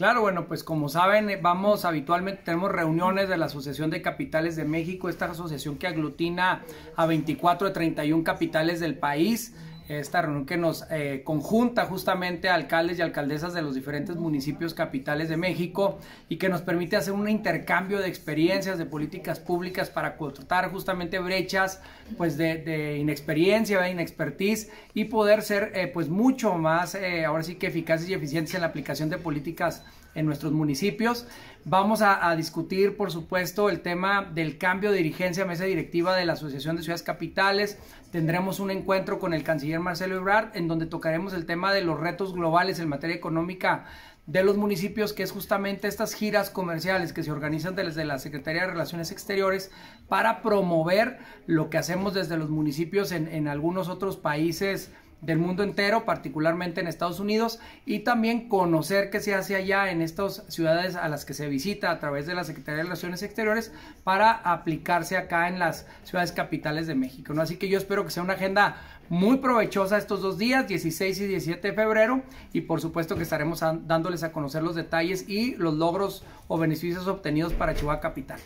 Claro, bueno, pues como saben, eh, vamos habitualmente, tenemos reuniones de la Asociación de Capitales de México, esta asociación que aglutina a 24 de 31 capitales del país esta reunión que nos eh, conjunta justamente alcaldes y alcaldesas de los diferentes municipios capitales de México y que nos permite hacer un intercambio de experiencias, de políticas públicas para cortar justamente brechas pues de, inexperiencia, de inexpertise y poder ser eh, pues mucho más eh, ahora sí que eficaces y eficientes en la aplicación de políticas en nuestros municipios. Vamos a, discutir, por supuesto, el tema del cambio de dirigencia mesa directiva de la Asociación de Ciudades Capitales. Tendremos un encuentro con el canciller Marcelo Ebrard, en donde tocaremos el tema de los retos globales en materia económica de los municipios, que es justamente estas giras comerciales que se organizan desde la Secretaría de Relaciones Exteriores para promover lo que hacemos desde los municipios en algunos otros países del mundo entero, particularmente en Estados Unidos, y también conocer qué se hace allá en estas ciudades a las que se visita a través de la Secretaría de Relaciones Exteriores para aplicarse acá en las ciudades capitales de México. ¿no? Así que yo espero que sea una agenda muy provechosa estos dos días, 16 y 17 de febrero, y por supuesto que estaremos dándoles a conocer los detalles y los logros o beneficios obtenidos para Chihuahua Capital.